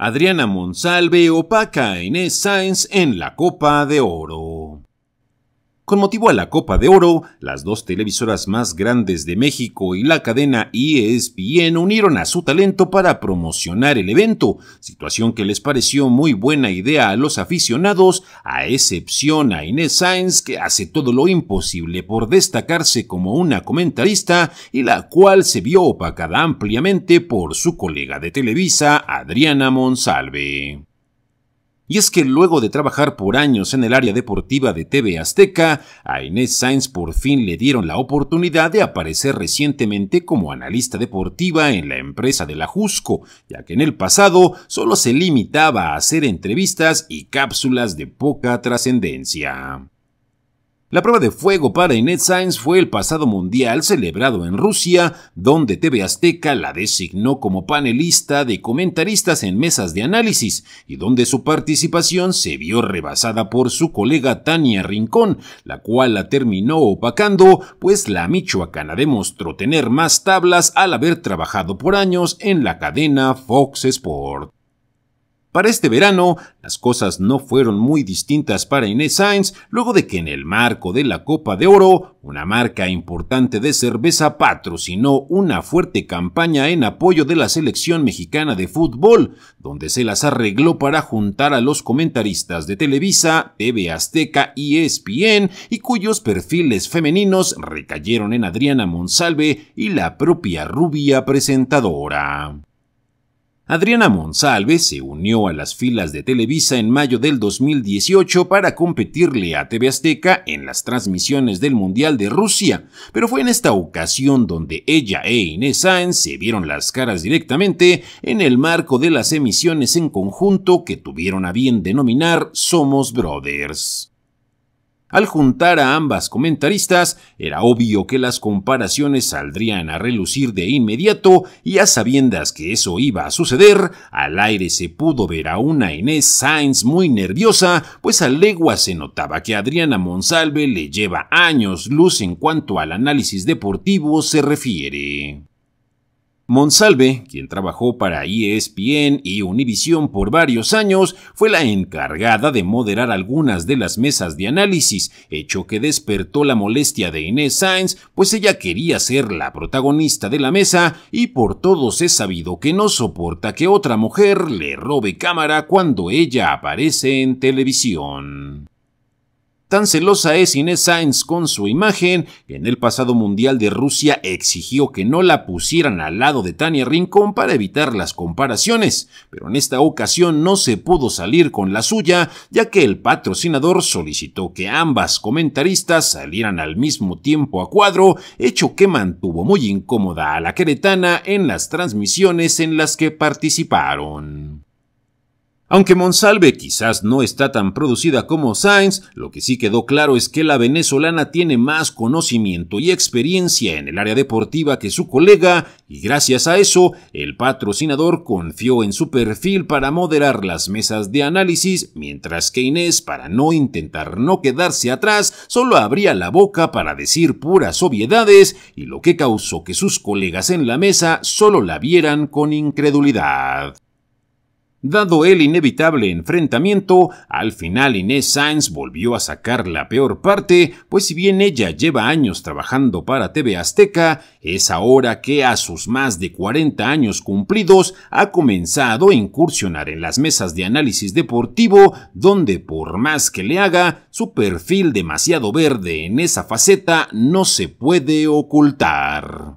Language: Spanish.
Adriana Monsalve opaca a Inés Sáenz en la Copa de Oro. Con motivo a la Copa de Oro, las dos televisoras más grandes de México y la cadena ESPN unieron a su talento para promocionar el evento, situación que les pareció muy buena idea a los aficionados, a excepción a Inés Sainz, que hace todo lo imposible por destacarse como una comentarista y la cual se vio opacada ampliamente por su colega de Televisa, Adriana Monsalve. Y es que luego de trabajar por años en el área deportiva de TV Azteca, a Inés Sainz por fin le dieron la oportunidad de aparecer recientemente como analista deportiva en la empresa de la Jusco, ya que en el pasado solo se limitaba a hacer entrevistas y cápsulas de poca trascendencia. La prueba de fuego para Inet Sainz fue el pasado mundial celebrado en Rusia, donde TV Azteca la designó como panelista de comentaristas en mesas de análisis y donde su participación se vio rebasada por su colega Tania Rincón, la cual la terminó opacando, pues la michoacana demostró tener más tablas al haber trabajado por años en la cadena Fox Sports. Para este verano, las cosas no fueron muy distintas para Inés Sainz, luego de que en el marco de la Copa de Oro, una marca importante de cerveza patrocinó una fuerte campaña en apoyo de la selección mexicana de fútbol, donde se las arregló para juntar a los comentaristas de Televisa, TV Azteca y ESPN, y cuyos perfiles femeninos recayeron en Adriana Monsalve y la propia rubia presentadora. Adriana Monsalve se unió a las filas de Televisa en mayo del 2018 para competirle a TV Azteca en las transmisiones del Mundial de Rusia, pero fue en esta ocasión donde ella e Inés Sáenz se vieron las caras directamente en el marco de las emisiones en conjunto que tuvieron a bien denominar Somos Brothers. Al juntar a ambas comentaristas, era obvio que las comparaciones saldrían a relucir de inmediato y a sabiendas que eso iba a suceder, al aire se pudo ver a una Inés Sainz muy nerviosa, pues a legua se notaba que Adriana Monsalve le lleva años luz en cuanto al análisis deportivo se refiere. Monsalve, quien trabajó para ESPN y Univision por varios años, fue la encargada de moderar algunas de las mesas de análisis, hecho que despertó la molestia de Inés Sainz, pues ella quería ser la protagonista de la mesa y por todos es sabido que no soporta que otra mujer le robe cámara cuando ella aparece en televisión. Tan celosa es Inés Sainz con su imagen en el pasado Mundial de Rusia exigió que no la pusieran al lado de Tania Rincón para evitar las comparaciones, pero en esta ocasión no se pudo salir con la suya ya que el patrocinador solicitó que ambas comentaristas salieran al mismo tiempo a cuadro, hecho que mantuvo muy incómoda a la queretana en las transmisiones en las que participaron. Aunque Monsalve quizás no está tan producida como Sainz, lo que sí quedó claro es que la venezolana tiene más conocimiento y experiencia en el área deportiva que su colega, y gracias a eso, el patrocinador confió en su perfil para moderar las mesas de análisis, mientras que Inés, para no intentar no quedarse atrás, solo abría la boca para decir puras obviedades, y lo que causó que sus colegas en la mesa solo la vieran con incredulidad. Dado el inevitable enfrentamiento, al final Inés Sainz volvió a sacar la peor parte, pues si bien ella lleva años trabajando para TV Azteca, es ahora que a sus más de 40 años cumplidos ha comenzado a incursionar en las mesas de análisis deportivo, donde por más que le haga, su perfil demasiado verde en esa faceta no se puede ocultar.